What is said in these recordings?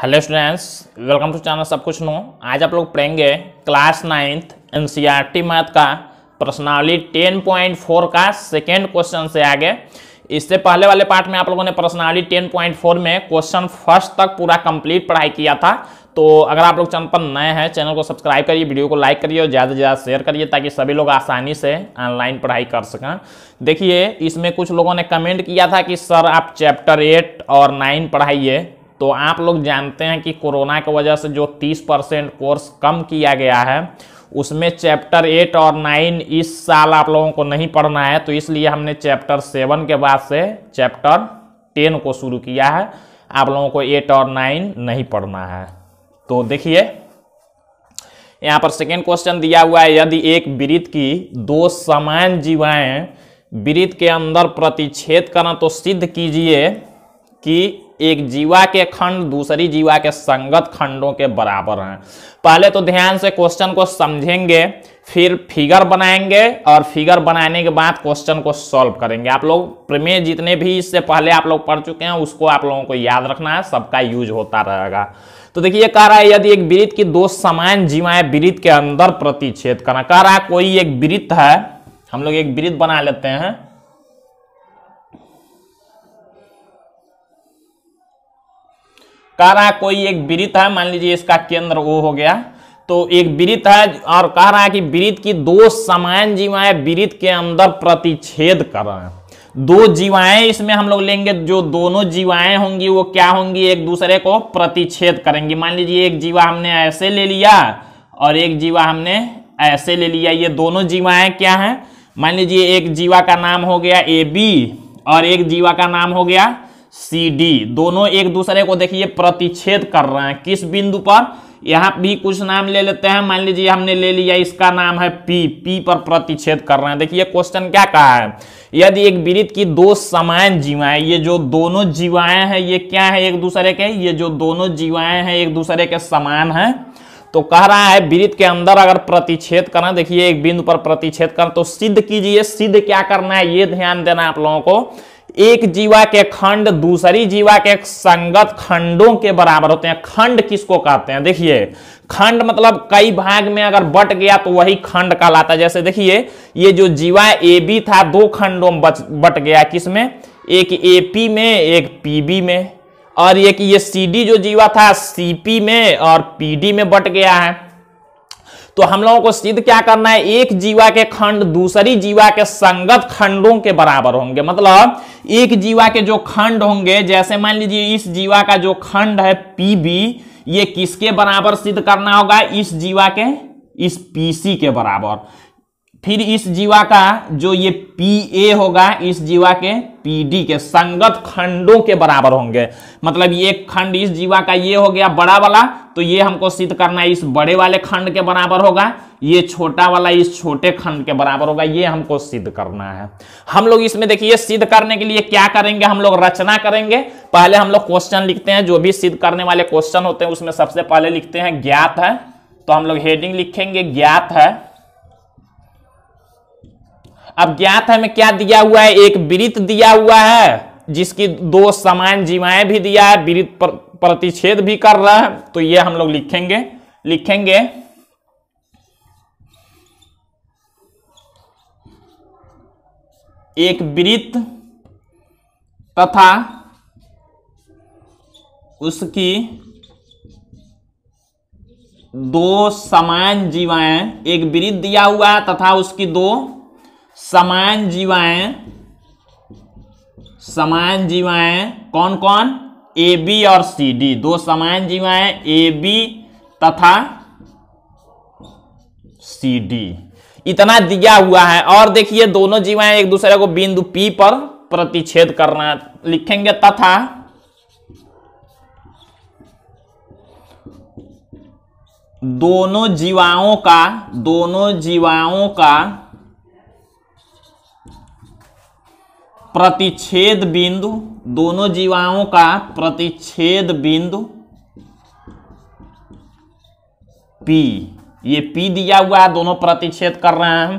hello students welcome to channel सब कुछ know आज आप लोग पढ़ेंगे क्लास नाइन्थ एनसीईआरटी मैथ का पॉइंट 10.4 का सेकेंड क्वेश्चन से आगे इससे पहले वाले पार्ट में आप लोगों ने पॉइंट 10.4 में क्वेश्चन फर्स्ट तक पूरा कंप्लीट पढ़ाई किया था तो अगर आप लोग चैनल पर नए हैं चैनल को सब्सक्राइब करिए वीडियो को लाइक करिए और ज़्यादा से ज़्यादा शेयर करिए ताकि सभी लोग आसानी से ऑनलाइन पढ़ाई कर सकें देखिए इसमें कुछ लोगों ने कमेंट किया था कि सर आप चैप्टर एट और नाइन पढ़ाइए तो आप लोग जानते हैं कि कोरोना की वजह से जो 30 परसेंट कोर्स कम किया गया है उसमें चैप्टर एट और नाइन इस साल आप लोगों को नहीं पढ़ना है तो इसलिए हमने चैप्टर सेवन के बाद से चैप्टर टेन को शुरू किया है आप लोगों को एट और नाइन नहीं पढ़ना है तो देखिए यहाँ पर सेकेंड क्वेश्चन दिया हुआ है यदि एक वृत्त की दो समान जीवाएं वृत्त के अंदर प्रतिच्छेद करें तो सिद्ध कीजिए कि एक जीवा के खंड दूसरी जीवा के संगत खंडों के बराबर हैं पहले तो ध्यान से क्वेश्चन को समझेंगे फिर फिगर बनाएंगे और फिगर बनाने के बाद क्वेश्चन को सॉल्व करेंगे आप लोग प्रमेय जितने भी इससे पहले आप लोग पढ़ चुके हैं उसको आप लोगों को याद रखना है सबका यूज होता रहेगा तो देखिए कह रहा है यदि एक वृत्त की दो समान जीवाएं वृत्त के अंदर प्रतिच्छेद करना कह रहा है कोई एक वृत्त है हम लोग एक वृत्त बना लेते हैं कह रहा है कोई एक वृत्त है मान लीजिए इसका केंद्र ओ हो गया तो एक वृत्त है और कह रहा है कि वृत्त की दो समान जीवाएं वृत्त के अंदर प्रतिच्छेद कर रहे हैं दो जीवाएं इसमें हम लोग लेंगे जो दोनों जीवाएं होंगी वो क्या होंगी एक दूसरे को प्रतिच्छेद करेंगी मान लीजिए एक जीवा हमने ऐसे ले लिया और एक जीवा हमने ऐसे ले लिया ये दोनों जीवाएं क्या हैं मान लीजिए एक जीवा का नाम हो गया ए बी और एक जीवा का नाम हो गया सी डी दोनों एक दूसरे को देखिए प्रतिच्छेद कर रहे हैं किस बिंदु पर यहाँ भी कुछ नाम ले लेते हैं मान लीजिए हमने ले लिया इसका नाम है पी पी पर प्रतिच्छेद कर रहे हैं देखिए क्वेश्चन क्या कहा है यदि एक वृत्त की दो समान जीवाएं ये जो दोनों जीवाएं हैं ये क्या है एक दूसरे के ये जो दोनों जीवाएं हैं एक दूसरे के समान है तो कह रहा है वृत्त के अंदर अगर प्रतिच्छेद करना देखिए एक बिंदु पर प्रतिच्छेद करना तो सिद्ध कीजिए सिद्ध क्या करना है ये ध्यान देना आप लोगों को एक जीवा के खंड दूसरी जीवा के संगत खंडों के बराबर होते हैं खंड किसको कहते हैं देखिए खंड मतलब कई भाग में अगर बट गया तो वही खंड कहलाता है जैसे देखिए ये जो जीवा ए बी था दो खंडों में बट गया किसमें एक ए पी में एक पी बी में और एक ये सी डी जो जीवा था सी पी में और पी डी में बट गया है तो हम लोगों को सिद्ध क्या करना है एक जीवा के खंड दूसरी जीवा के संगत खंडों के बराबर होंगे मतलब एक जीवा के जो खंड होंगे जैसे मान लीजिए इस जीवा का जो खंड है पीबी ये किसके बराबर सिद्ध करना होगा इस जीवा के इस पीसी के बराबर फिर इस जीवा का जो ये पी ए होगा इस जीवा के पी डी के संगत खंडों के बराबर होंगे मतलब ये खंड इस जीवा का ये हो गया बड़ा वाला तो ये हमको सिद्ध करना है इस बड़े वाले खंड के बराबर होगा ये छोटा वाला इस छोटे खंड के बराबर होगा ये हमको सिद्ध करना है हम लोग इसमें देखिए सिद्ध करने के लिए क्या करेंगे हम लोग रचना करेंगे पहले हम लोग क्वेश्चन लिखते हैं जो भी सिद्ध करने वाले क्वेश्चन होते हैं उसमें सबसे पहले लिखते हैं ज्ञात है तो हम लोग हेडिंग लिखेंगे ज्ञात है अब ज्ञात है में क्या दिया हुआ है एक वृत्त दिया हुआ है जिसकी दो समान जीवाएं भी दिया है वृत्त पर, प्रतिच्छेद भी कर रहा है तो ये हम लोग लिखेंगे लिखेंगे एक वृत्त तथा उसकी दो समान जीवाएं एक वृत्त दिया हुआ है तथा उसकी दो समान जीवाएं समान जीवाएं कौन कौन ए बी और सी डी दो समान जीवाएं ए बी तथा सी डी इतना दिया हुआ है और देखिए दोनों जीवाएं एक दूसरे को बिंदु पी पर प्रतिच्छेद करना लिखेंगे तथा दोनों जीवाओं का दोनों जीवाओं का प्रतिच्छेद बिंदु दोनों जीवाओं का प्रतिच्छेद बिंदु पी ये पी दिया हुआ है दोनों प्रतिच्छेद कर रहे हैं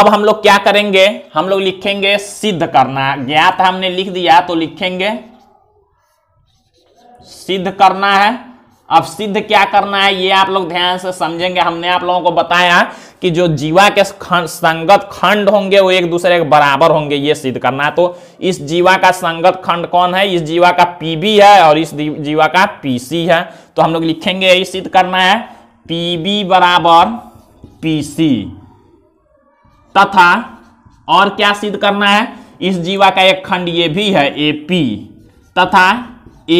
अब हम लोग क्या करेंगे हम लोग लिखेंगे सिद्ध करना ज्ञात हमने लिख दिया तो लिखेंगे सिद्ध करना है अब सिद्ध क्या करना है ये आप लोग ध्यान से समझेंगे हमने आप लोगों को बताया कि जो जीवा के खंड संगत खंड होंगे वो एक दूसरे के बराबर होंगे ये सिद्ध करना है तो इस जीवा का संगत खंड कौन है इस जीवा का पीबी है और इस जीवा का पीसी है तो हम लोग लिखेंगे यही सिद्ध करना है पीबी बराबर पीसी तथा और क्या सिद्ध करना है इस जीवा का एक खंड ये भी है एपी तथा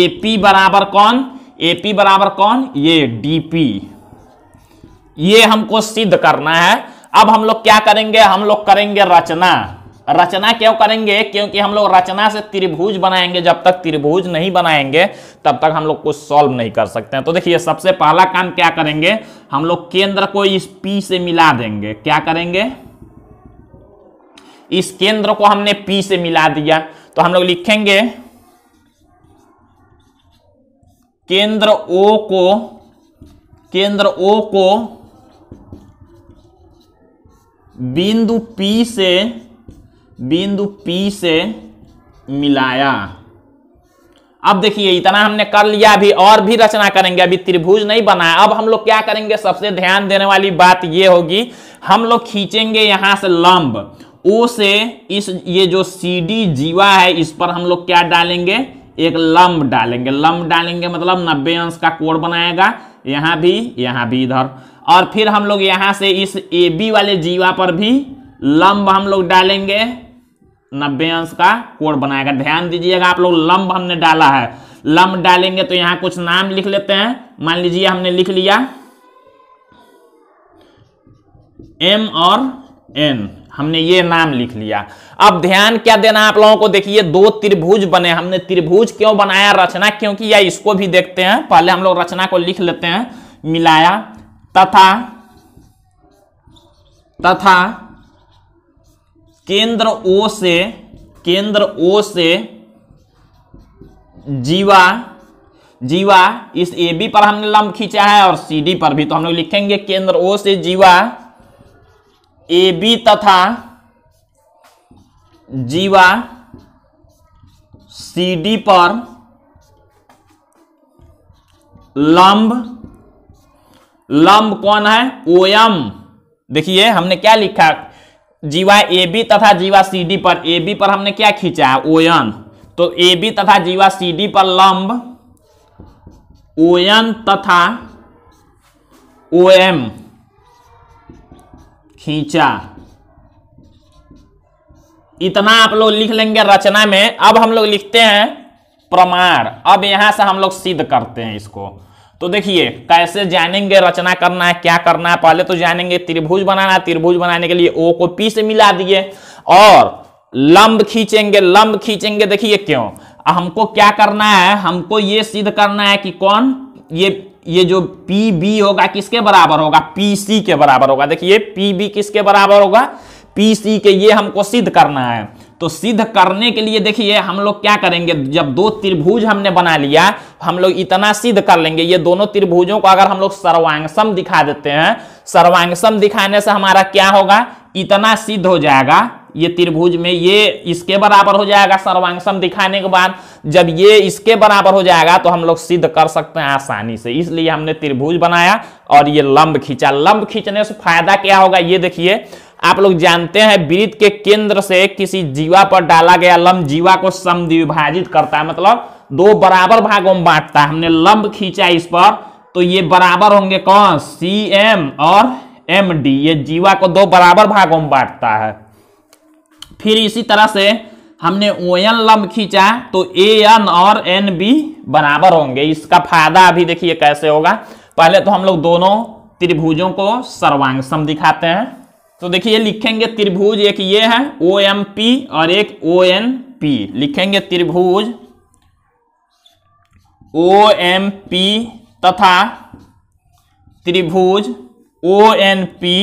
एपी बराबर कौन एपी बराबर कौन ये डीपी ये हमको सिद्ध करना है अब हम लोग क्या करेंगे हम लोग करेंगे रचना रचना क्यों करेंगे क्योंकि हम लोग रचना से त्रिभुज बनाएंगे जब तक त्रिभुज नहीं बनाएंगे तब तक हम लोग कुछ सॉल्व नहीं कर सकते हैं तो देखिए सबसे पहला काम क्या करेंगे हम लोग केंद्र को इस पी से मिला देंगे क्या करेंगे इस केंद्र को हमने पी से मिला दिया तो हम लोग लिखेंगे केंद्र ओ को केंद्र ओ को बिंदु पी से बिंदु पी से मिलाया अब देखिए इतना हमने कर लिया अभी और भी रचना करेंगे अभी त्रिभुज नहीं बनाया अब हम लोग क्या करेंगे सबसे ध्यान देने वाली बात ये होगी हम लोग खींचेंगे यहां से लंब ओ से इस ये जो सी डी जीवा है इस पर हम लोग क्या डालेंगे एक लम्ब डालेंगे लम्ब डालेंगे मतलब नब्बे अंश का कोण बनाएगा यहाँ भी यहाँ भी इधर और फिर हम लोग यहाँ से इस ए बी वाले जीवा पर भी लंब हम लोग डालेंगे नब्बे अंश का कोण बनाएगा ध्यान दीजिएगा आप लोग लंब हमने डाला है लंब डालेंगे तो यहाँ कुछ नाम लिख लेते हैं मान लीजिए हमने लिख लिया एम और एन हमने ये नाम लिख लिया अब ध्यान क्या देना आप लोगों को देखिए दो त्रिभुज बने हमने त्रिभुज क्यों बनाया रचना क्योंकि या इसको भी देखते हैं पहले हम लोग रचना को लिख लेते हैं मिलाया तथा तथा केंद्र ओ से केंद्र ओ से जीवा जीवा इस ए बी पर हमने लंब खींचा है और सी डी पर भी तो हम लोग लिखेंगे केंद्र ओ से जीवा ए बी तथा जीवा सी डी पर लंब लंब कौन है ओ एम देखिए हमने क्या लिखा जीवा ए बी तथा जीवा सी डी पर ए बी पर हमने क्या खींचा है ओयन तो ए बी तथा जीवा सी डी पर लंब ओ एन तथा ओ एम खींचा इतना आप लोग लिख लेंगे रचना में अब हम लोग लिखते हैं प्रमाण अब यहां से हम लोग सिद्ध करते हैं इसको तो देखिए कैसे जानेंगे रचना करना है क्या करना है पहले तो जानेंगे त्रिभुज बनाना त्रिभुज बनाने के लिए ओ को पी से मिला दिए और लंब खींचेंगे लंब खींचेंगे देखिए क्यों हमको क्या करना है हमको ये सिद्ध करना है कि कौन ये ये जो पी बी होगा किसके बराबर होगा पी सी के बराबर होगा देखिए पी बी किसके बराबर होगा पी सी के ये हमको सिद्ध करना है तो सिद्ध करने के लिए देखिए हम लोग क्या करेंगे जब दो त्रिभुज हमने बना लिया हम लोग इतना सिद्ध कर लेंगे ये दोनों त्रिभुजों को अगर हम लोग सर्वांगसम दिखा देते हैं सर्वांगसम दिखाने से हमारा क्या होगा इतना सिद्ध हो जाएगा ये त्रिभुज में ये इसके बराबर हो जाएगा सर्वांग दिखाने के बाद जब ये इसके बराबर हो जाएगा तो हम लोग सिद्ध कर सकते हैं आसानी से इसलिए हमने त्रिभुज बनाया और ये लंब खींचा लंब खींचने से फायदा क्या होगा ये देखिए आप लोग जानते हैं वृत्त के केंद्र से किसी जीवा पर डाला गया लंब जीवा को समद्विभाजित करता है मतलब दो बराबर भागों में बांटता है हमने लंब खींचा इस पर तो ये बराबर होंगे कौन सी एम और एम डी ये जीवा को दो बराबर भागों में बांटता है फिर इसी तरह से हमने ओ एन लम्ब खींचा तो ए एन और एन बी बराबर होंगे इसका फायदा अभी देखिए कैसे होगा पहले तो हम लोग दोनों त्रिभुजों को सर्वांग सम दिखाते हैं तो देखिए लिखेंगे त्रिभुज एक ये है ओ एम पी और एक ओ एन पी लिखेंगे त्रिभुज ओ एम पी तथा त्रिभुज ओ एन पी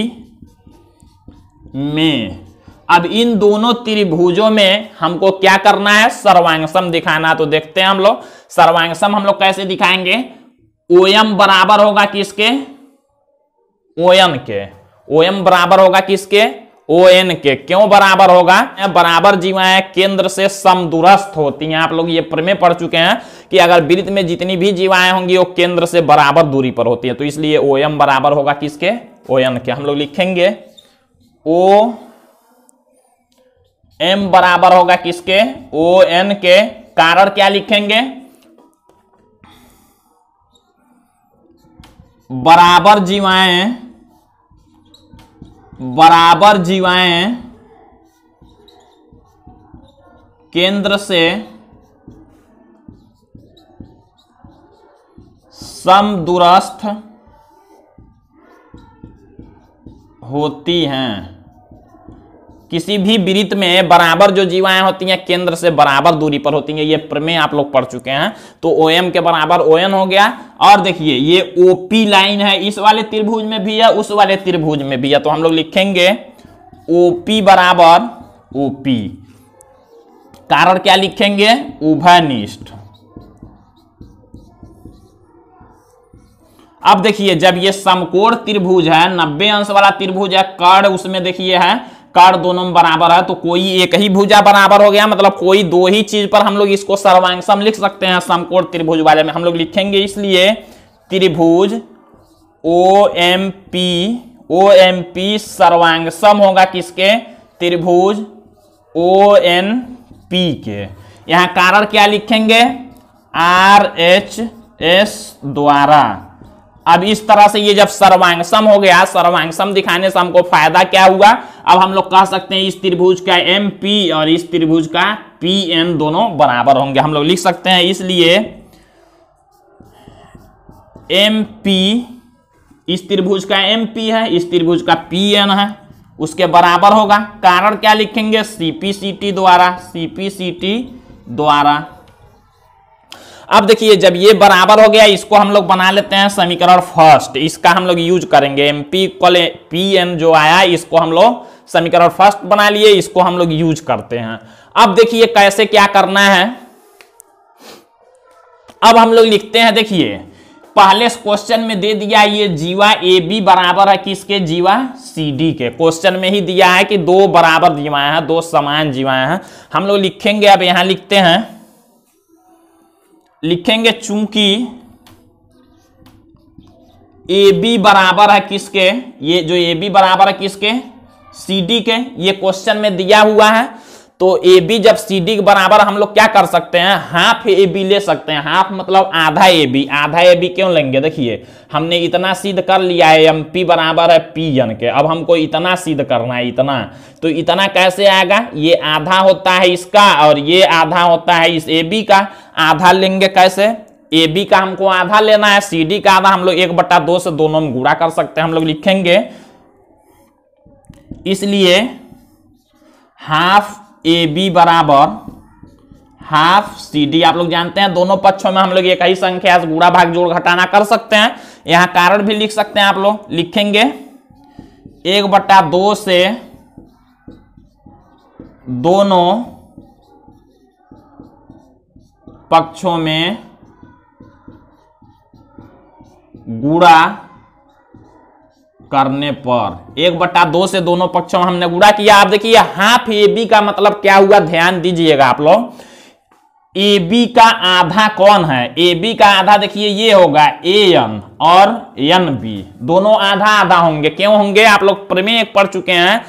में अब इन दोनों त्रिभुजों में हमको क्या करना है सर्वांगसम दिखाना तो देखते हैं हम लोग सर्वांगसम हम लोग कैसे दिखाएंगे ओएम बराबर होगा किसके ओएन के ओएम बराबर होगा किसके ओ एन के क्यों बराबर होगा बराबर जीवाएं केंद्र से समदुरस्त होती हैं आप लोग ये प्रमे पढ़ चुके हैं कि अगर वृत्त में जितनी भी जीवाएं होंगी वो केंद्र से बराबर दूरी पर होती है तो इसलिए ओ एम बराबर होगा किसके ओ एन के हम लोग लिखेंगे ओ एम बराबर होगा किसके ओ एन के कारण क्या लिखेंगे बराबर जीवाएं बराबर जीवाएं केंद्र से दूरस्थ होती हैं किसी भी वृत्त में बराबर जो जीवाएं होती हैं केंद्र से बराबर दूरी पर होती हैं ये प्रमेय आप लोग पढ़ चुके हैं तो ओ एम के बराबर ओ एन हो गया और देखिए ये ओ पी लाइन है इस वाले त्रिभुज में भी है उस वाले त्रिभुज में भी है तो हम लोग लिखेंगे ओ पी बराबर ओ पी कारण क्या लिखेंगे उभयनिष्ठ अब देखिए जब ये समकोण त्रिभुज है नब्बे अंश वाला त्रिभुज है कर्ण उसमें देखिए है कर दोनों में बराबर है तो कोई एक ही भुजा बराबर हो गया मतलब कोई दो ही चीज पर हम लोग इसको सर्वांग सम लिख सकते हैं समकोण त्रिभुज वाले में हम लोग लिखेंगे इसलिए त्रिभुज O M P O M P सर्वांग सम होगा किसके त्रिभुज ओ एन पी के यहाँ कारण क्या लिखेंगे आर एच एस द्वारा अब इस तरह से ये जब सर्वांगसम हो गया सर्वांग दिखाने से हमको फायदा क्या हुआ अब हम लोग कह सकते हैं इस त्रिभुज का एम पी और इस त्रिभुज का पी एन दोनों बराबर होंगे हम लोग लिख सकते हैं इसलिए एम पी इस त्रिभुज का एम पी है इस त्रिभुज का पी एन है उसके बराबर होगा कारण क्या लिखेंगे टी द्वारा सी सी पी टी द्वारा अब देखिए जब ये बराबर हो गया इसको हम लोग बना लेते हैं समीकरण फर्स्ट इसका हम लोग यूज करेंगे M P call P M जो आया इसको हम लोग समीकरण फर्स्ट बना लिए इसको हम लोग यूज करते हैं अब देखिए कैसे क्या करना है अब हम लोग लिखते हैं देखिए पहले क्वेश्चन में दे दिया ये जीवा ए बी बराबर है किसके जीवा सी डी के क्वेश्चन में ही दिया है कि दो बराबर जीवाएं हैं दो समान जीवाएं हैं हम लोग लिखेंगे अब यहां लिखते हैं लिखेंगे चूंकि ए बी बराबर है किसके ये जो ए बी बराबर है किसके सी डी के ये क्वेश्चन में दिया हुआ है तो ए बी जब सी डी के बराबर हम लोग क्या कर सकते हैं हाफ ए बी ले सकते हैं हाफ मतलब आधा ए बी आधा ए बी क्यों लेंगे देखिए हमने इतना सिद्ध कर लिया है एम पी बराबर है पी एन के अब हमको इतना सिद्ध करना है इतना तो इतना कैसे आएगा ये आधा होता है इसका और ये आधा होता है इस ए बी का आधा लेंगे कैसे ए बी का हमको आधा लेना है सी डी का आधा हम लोग एक बट्टा दो से दोनों में गुड़ा कर सकते हैं हम लोग लिखेंगे इसलिए हाफ ए बी बराबर हाफ सी डी आप लोग जानते हैं दोनों पक्षों में हम लोग एक ही संख्या से गुड़ा भाग जोड़ घटाना कर सकते हैं यहां कारण भी लिख सकते हैं आप लोग लिखेंगे एक बट्टा दो से दोनों पक्षों में गुड़ा करने पर एक बटा दो से दोनों पक्षों में हमने गुड़ा किया आप देखिए हाफ ए बी का मतलब क्या हुआ ध्यान दीजिएगा आप लोग ए बी का आधा कौन है ए बी का आधा देखिए ये होगा ए एन और एन बी दोनों आधा आधा होंगे क्यों होंगे आप लोग प्रमेय पढ़ चुके हैं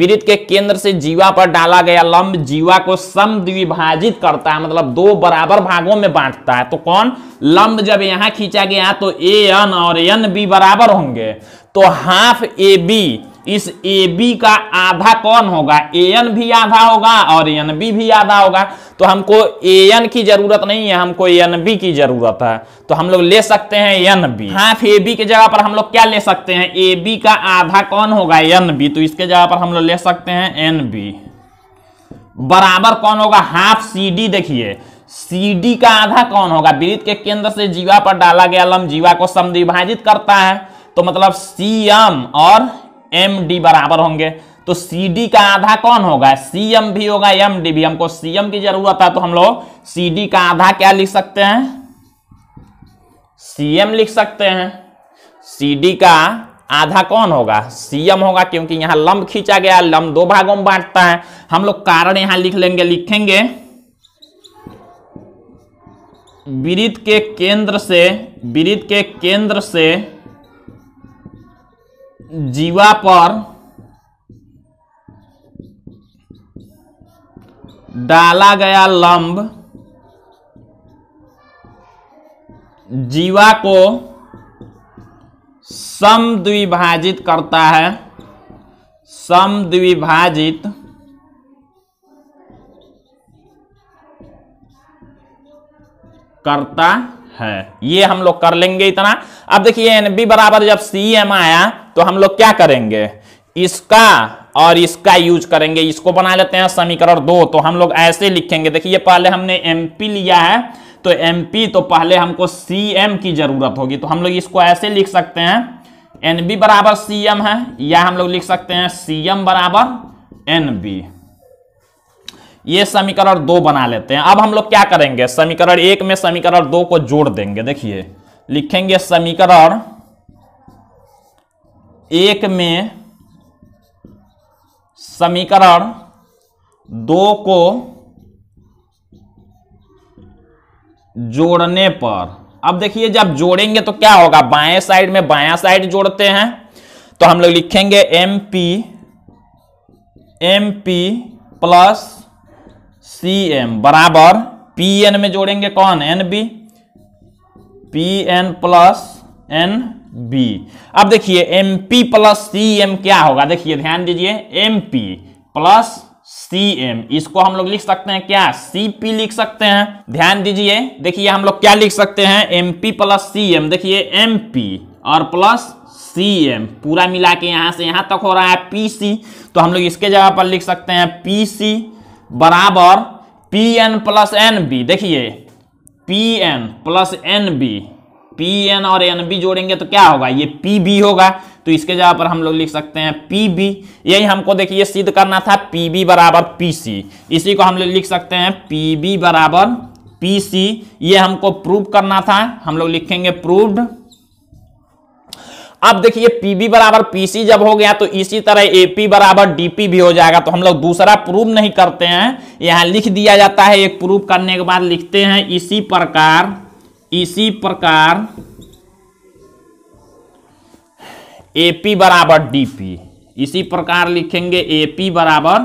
वृत्त के केंद्र से जीवा पर डाला गया लंब जीवा को सम द्विभाजित करता है मतलब दो बराबर भागों में बांटता है तो कौन लंब जब यहां खींचा गया तो ए एन और एन बी बराबर होंगे तो हाफ ए बी इस ए बी का आधा कौन होगा ए एन भी आधा होगा और एन बी भी आधा होगा तो हमको ए एन की जरूरत नहीं है हमको एन बी की जरूरत है तो हम लोग ले सकते हैं N B half A B की जगह पर हम लोग क्या ले सकते हैं ए बी का आधा कौन होगा एन बी तो इसके जगह पर हम लोग ले सकते हैं एन बी बराबर कौन होगा हाफ सी डी देखिए सी डी का आधा कौन होगा वृत्त के केंद्र से जीवा पर डाला गया लम जीवा को समद्विभाजित करता है तो मतलब सी एम और एम डी बराबर होंगे तो सी डी का आधा कौन होगा सी एम भी होगा एम डी भी हमको सी एम की जरूरत है तो हम लोग सी डी का आधा क्या लिख सकते हैं सी एम लिख सकते हैं सी डी का आधा कौन होगा सी एम होगा क्योंकि यहां लंब खींचा गया लंब दो भागों में बांटता है हम लोग कारण यहां लिख लेंगे लिखेंगे वृत्त के केंद्र से वृत्त के केंद्र से जीवा पर डाला गया लंब जीवा को द्विभाजित करता है सम द्विभाजित करता है ये हम लोग कर लेंगे इतना अब देखिए एन बराबर जब सी एम आया तो हम लोग क्या करेंगे इसका और इसका यूज करेंगे इसको बना लेते हैं समीकरण दो तो हम लोग ऐसे लिखेंगे देखिए पहले हमने एम लिया है तो एम तो पहले हमको सी की जरूरत होगी तो हम लोग इसको ऐसे लिख सकते हैं एन बी बराबर सी एम है या हम लोग लिख सकते हैं सी एम बराबर एन बी ये समीकरण दो बना लेते हैं अब हम लोग क्या करेंगे समीकरण एक में समीकरण दो को जोड़ देंगे देखिए लिखेंगे समीकरण एक में समीकरण दो को जोड़ने पर अब देखिए जब जोड़ेंगे तो क्या होगा बाएं साइड में बाया साइड जोड़ते हैं तो हम लोग लिखेंगे M P M P plus C M बराबर पी एन में जोड़ेंगे कौन N B P N plus N B अब देखिए M P plus C M क्या होगा देखिए ध्यान दीजिए M P plus C M इसको हम लोग लिख सकते हैं क्या सी पी लिख सकते हैं ध्यान दीजिए देखिए हम लोग क्या लिख सकते हैं M P plus C M देखिए एम पी और प्लस सी एम पूरा मिला के यहां से यहां तक हो रहा है पी सी तो हम लोग इसके जगह पर लिख सकते हैं पी सी बराबर P N plus N B देखिए P N plus N B P N और एन बी जोड़ेंगे तो क्या होगा ये पी बी होगा तो इसके जगह पर हम लोग लिख सकते हैं पी बी यही हमको देखिए सिद्ध करना था पी बी बराबर पी सी इसी को हम लोग लिख सकते हैं पी बी बराबर पी सी ये हमको प्रूव करना था हम लोग लिखेंगे प्रूव्ड अब देखिए पी बी बराबर पीसी जब हो गया तो इसी तरह ए पी बराबर डीपी भी हो जाएगा तो हम लोग दूसरा प्रूव नहीं करते हैं यहां लिख दिया जाता है एक प्रूव करने के बाद लिखते हैं इसी प्रकार इसी प्रकार ए पी बराबर डी पी इसी प्रकार लिखेंगे ए पी बराबर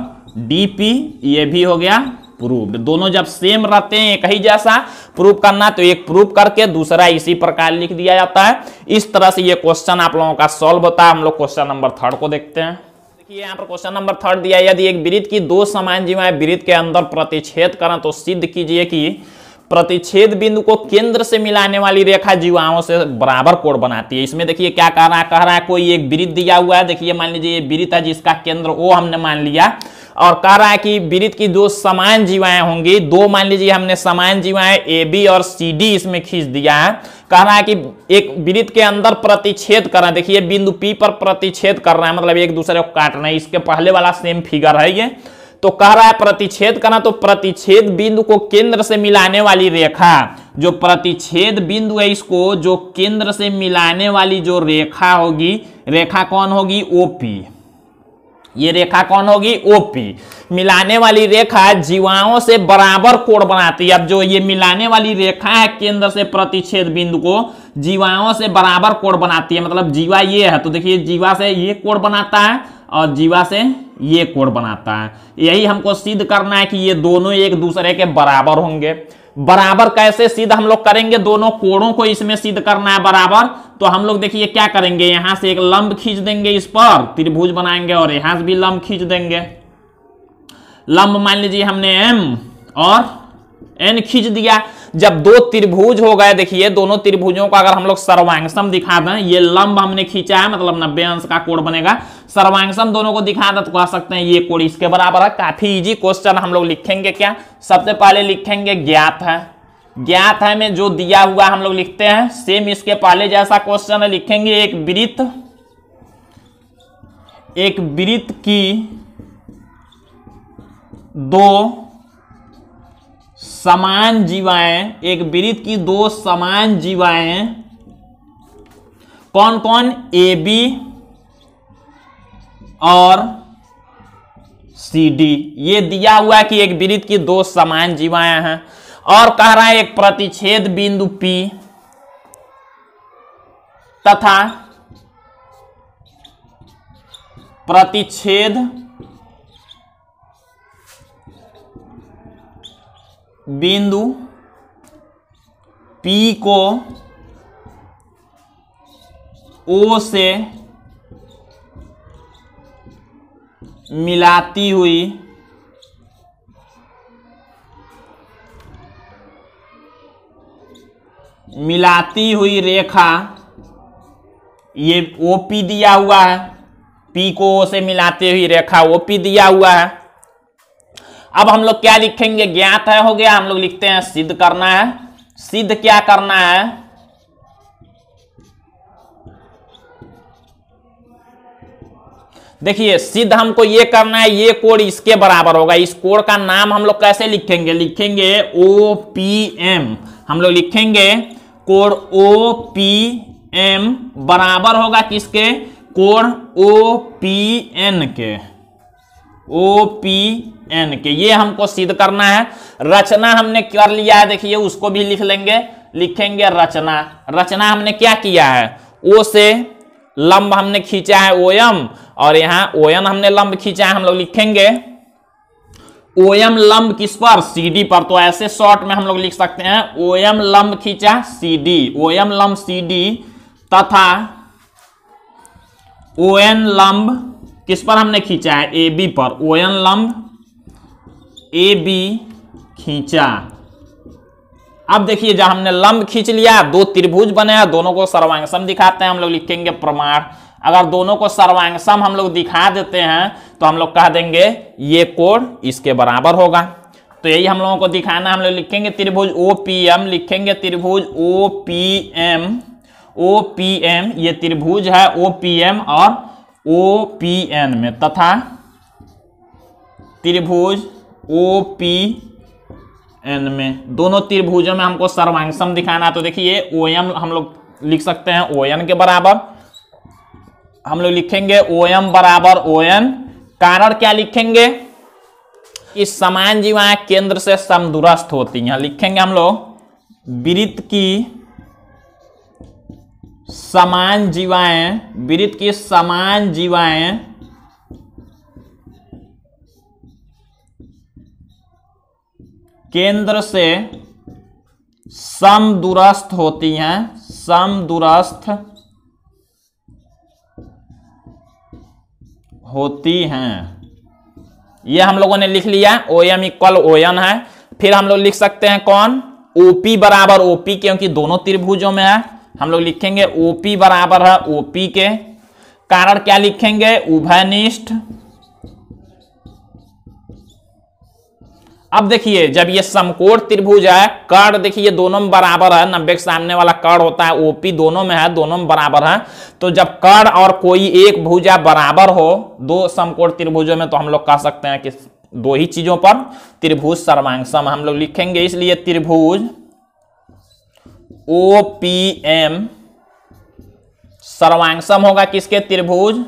डी पी ये भी हो गया प्रूफ दोनों जब सेम रहते हैं एक ही जैसा प्रूफ करना तो एक प्रूफ करके दूसरा इसी प्रकार लिख दिया जाता है इस तरह से ये क्वेश्चन आप लोगों का सॉल्व होता है हम लोग क्वेश्चन नंबर थर्ड को देखते हैं देखिए यहाँ पर क्वेश्चन नंबर थर्ड दिया यदि एक वृत्त की दो समान जीवाएं वृत्त के अंदर प्रतिच्छेद करें तो सिद्ध कीजिए कि की प्रतिच्छेद बिंदु को केंद्र से मिलाने वाली रेखा जीवाओं से बराबर कोण बनाती है इसमें देखिए क्या कह रहा है कह रहा है कोई एक वृत्त दिया हुआ है देखिए मान लीजिए ये वृत्त है जिसका केंद्र ओ हमने मान लिया और कह रहा है कि वृत्त की दो समान जीवाएं होंगी दो मान लीजिए हमने समान जीवाएं ए बी और सी डी इसमें खींच दिया है कह रहा है कि एक वृत्त के अंदर प्रतिच्छेद कर रहा है देखिए बिंदु पी पर प्रतिच्छेद कर रहा है मतलब एक दूसरे को काट रहे हैं इसके पहले वाला सेम फिगर है ये तो कह रहा है प्रतिच्छेद करना तो प्रतिच्छेद बिंदु को केंद्र से मिलाने वाली रेखा जो प्रतिच्छेद बिंदु है इसको जो केंद्र से मिलाने वाली जो रेखा होगी रेखा कौन होगी ओपी ये रेखा कौन होगी ओपी मिलाने वाली रेखा जीवाओं से बराबर कोण बनाती है अब जो ये मिलाने वाली रेखा है केंद्र से प्रतिच्छेद बिंदु को जीवाओं से बराबर कोण बनाती है मतलब जीवा ये है तो देखिए जीवा से ये कोण बनाता है और जीवा से ये कोण बनाता है यही हमको सिद्ध करना है कि ये दोनों एक दूसरे के बराबर होंगे बराबर कैसे सिद्ध हम लोग करेंगे दोनों कोणों को इसमें सिद्ध करना है बराबर तो हम लोग देखिए क्या करेंगे यहां से एक लंब खींच देंगे इस पर त्रिभुज बनाएंगे और यहां से भी लंब खींच देंगे लंब मान लीजिए हमने एम और एन खींच दिया जब दो त्रिभुज हो गए देखिए दोनों त्रिभुजों का अगर हम लोग सर्वांगसम दिखा दें ये लंब हमने खींचा है मतलब नब्बे अंश का कोण बनेगा सर्वांगसम दोनों को दिखा दें तो कह सकते हैं ये कोण इसके बराबर है काफी इजी क्वेश्चन हम लोग लिखेंगे क्या सबसे पहले लिखेंगे ज्ञात है ज्ञात है में जो दिया हुआ हम लोग लिखते हैं सेम इसके पहले जैसा क्वेश्चन है लिखेंगे एक वृत्त एक वृत्त की दो समान जीवाएं एक वृत्त की दो समान जीवाएं कौन कौन ए बी और सी डी ये दिया हुआ है कि एक वृत्त की दो समान जीवाएं हैं और कह रहा है एक प्रतिच्छेद बिंदु पी तथा प्रतिच्छेद बिंदु P को O से मिलाती हुई मिलाती हुई रेखा ये ओ पी दिया हुआ है पी को ओ से मिलाती हुई रेखा ओ पी दिया हुआ है अब हम लोग क्या लिखेंगे ज्ञात है हो गया हम लोग लिखते हैं सिद्ध करना है सिद्ध क्या करना है देखिए सिद्ध हमको ये करना है ये कोड इसके बराबर होगा इस कोड का नाम हम लोग कैसे लिखेंगे लिखेंगे ओ पी एम हम लोग लिखेंगे कोड ओ पी एम बराबर होगा किसके कोड ओ पी एन के ओ पी एन के ये हमको सिद्ध करना है रचना हमने कर लिया है देखिए उसको भी लिख लेंगे लिखेंगे रचना रचना हमने क्या किया है ओ से लंब हमने खींचा है ओ एम और यहां ओ एन हमने लंब खींचा है हम लोग लिखेंगे ओ एम लंब किस पर सी डी पर तो ऐसे शॉर्ट में हम लोग लिख सकते हैं ओ एम लंब खींचा सी डी ओ एम लंब सी डी तथा ओ एन लंब किस पर हमने खींचा है ए बी पर ओ एन लंब ए बी खींचा अब देखिए जब हमने लंब खींच लिया दो त्रिभुज बनाया दोनों को सर्वांग दिखाते हैं हम लोग लिखेंगे प्रमाण अगर दोनों को सर्वांग हम लोग दिखा देते हैं तो हम लोग कह देंगे ये कोण इसके बराबर होगा तो यही हम लोगों को दिखाना हम लोग लिखेंगे त्रिभुज ओ पी एम लिखेंगे त्रिभुज O P M O P M ये त्रिभुज है ओ पी एम और ओ पी एन में तथा त्रिभुज ओ पी एन में दोनों त्रिभुजों में हमको सर्वांगसम दिखाना है तो देखिए ओ एम हम लोग लिख सकते हैं ओ एन के बराबर हम लोग लिखेंगे ओ एम बराबर ओ एन कारण क्या लिखेंगे कि समान जीवाएं केंद्र से समदुरस्थ होती हैं लिखेंगे हम लोग वृत्त की समान जीवाएं वृत्त की समान जीवाएं केंद्र से दूरस्थ होती हैं दूरस्थ होती हैं ये हम लोगों ने लिख लिया O M equal O N है फिर हम लोग लिख सकते हैं कौन ओपी बराबर ओपी क्योंकि दोनों त्रिभुजों में है हम लोग लिखेंगे ओपी बराबर है ओपी के कारण क्या लिखेंगे उभयनिष्ठ अब देखिए जब ये समकोण त्रिभुज है कर्ण देखिए दोनों में बराबर है नब्बे के सामने वाला कर्ण होता है ओपी दोनों में है दोनों में बराबर है तो जब कर्ण और कोई एक भुजा बराबर हो दो समकोण त्रिभुजों में तो हम लोग कह सकते हैं कि दो ही चीजों पर त्रिभुज सर्वांगसम हम लोग लिखेंगे इसलिए त्रिभुज ओ पी एम सर्वांगसम होगा किसके त्रिभुज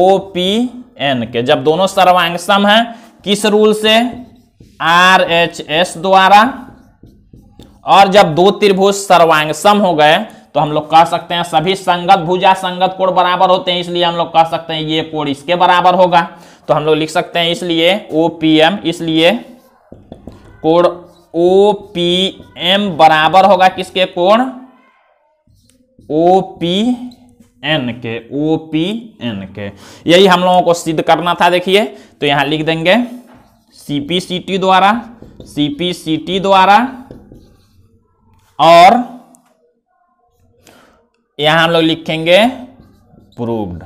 ओ पी एन के जब दोनों सर्वांगसम है किस रूल से आर एच एस द्वारा और जब दो त्रिभुज सर्वांग सम हो गए तो हम लोग कह सकते हैं सभी संगत भुजा संगत कोण बराबर होते हैं इसलिए हम लोग कह सकते हैं ये कोण इसके बराबर होगा तो हम लोग लिख सकते हैं इसलिए ओ पी एम इसलिए कोण ओ पी एम बराबर होगा किसके कोण ओ पी एन के ओ पी एन के यही हम लोगों को सिद्ध करना था देखिए तो यहां लिख देंगे सी पी सी टी द्वारा सी पी सी टी द्वारा और यहां हम लोग लिखेंगे प्रूव्ड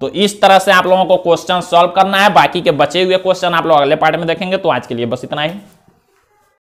तो इस तरह से आप लोगों को क्वेश्चन सॉल्व करना है बाकी के बचे हुए क्वेश्चन आप लोग अगले पार्ट में देखेंगे तो आज के लिए बस इतना ही